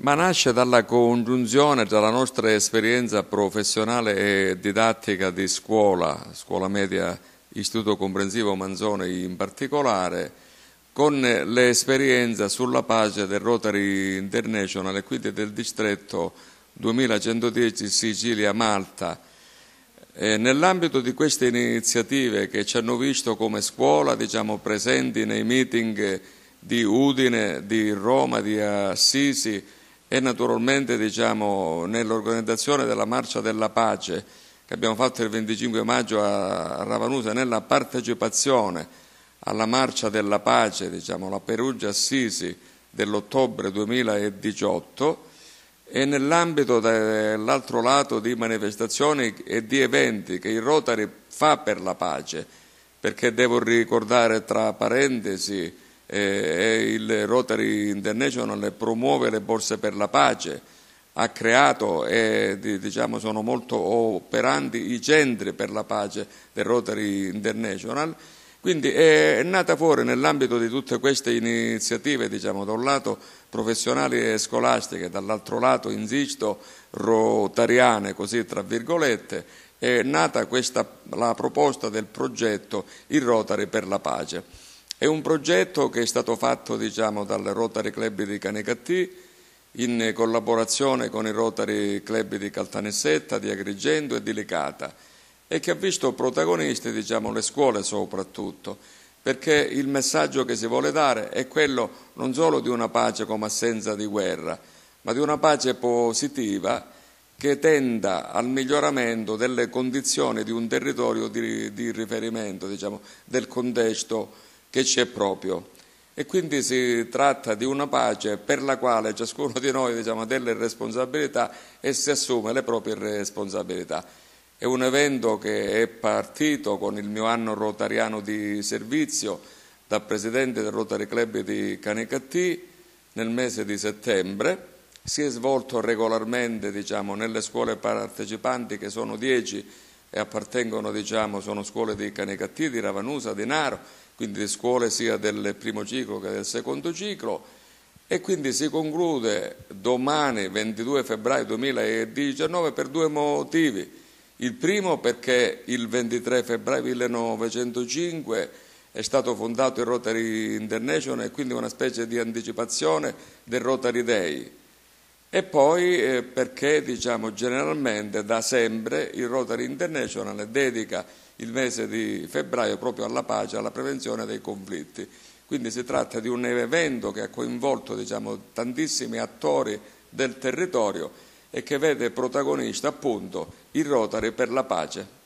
ma nasce dalla congiunzione tra la nostra esperienza professionale e didattica di scuola, scuola media, istituto comprensivo Manzone in particolare, con l'esperienza sulla pace del Rotary International e quindi del distretto 2110 Sicilia-Malta. Nell'ambito di queste iniziative che ci hanno visto come scuola diciamo, presenti nei meeting di Udine, di Roma, di Assisi, e naturalmente diciamo, nell'organizzazione della Marcia della Pace che abbiamo fatto il 25 maggio a Ravanusa, nella partecipazione alla Marcia della Pace, diciamo, la Perugia Assisi dell'ottobre 2018 e nell'ambito dell'altro lato di manifestazioni e di eventi che il Rotary fa per la pace, perché devo ricordare tra parentesi eh, il Rotary International promuove le borse per la pace, ha creato e diciamo, sono molto operanti i centri per la pace del Rotary International. Quindi è nata fuori nell'ambito di tutte queste iniziative, diciamo, da un lato professionali e scolastiche, dall'altro lato, insisto, rotariane, così tra virgolette, è nata questa, la proposta del progetto Il Rotary per la pace. È un progetto che è stato fatto diciamo, dal Rotary Club di Canecattì in collaborazione con i Rotary Club di Caltanissetta, di Agrigento e di Licata e che ha visto protagoniste diciamo, le scuole soprattutto, perché il messaggio che si vuole dare è quello non solo di una pace come assenza di guerra, ma di una pace positiva che tenda al miglioramento delle condizioni di un territorio di, di riferimento, diciamo, del contesto che c'è proprio. E quindi si tratta di una pace per la quale ciascuno di noi diciamo, ha delle responsabilità e si assume le proprie responsabilità. È un evento che è partito con il mio anno rotariano di servizio da presidente del Rotary Club di Canicattì nel mese di settembre, si è svolto regolarmente diciamo, nelle scuole partecipanti che sono 10 e appartengono, diciamo, sono scuole di Canecattì, di Ravanusa, di Naro, quindi scuole sia del primo ciclo che del secondo ciclo. E quindi si conclude domani, 22 febbraio 2019, per due motivi. Il primo perché il 23 febbraio 1905 è stato fondato il Rotary International e quindi una specie di anticipazione del Rotary Day e poi eh, perché diciamo, generalmente da sempre il Rotary International dedica il mese di febbraio proprio alla pace, alla prevenzione dei conflitti. Quindi si tratta di un evento che ha coinvolto diciamo, tantissimi attori del territorio e che vede protagonista appunto il Rotary per la pace.